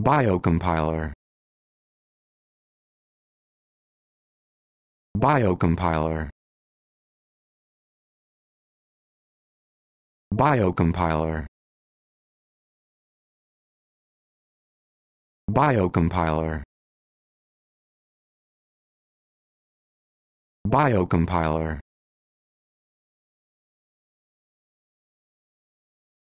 Biocompiler Biocompiler Biocompiler Biocompiler Biocompiler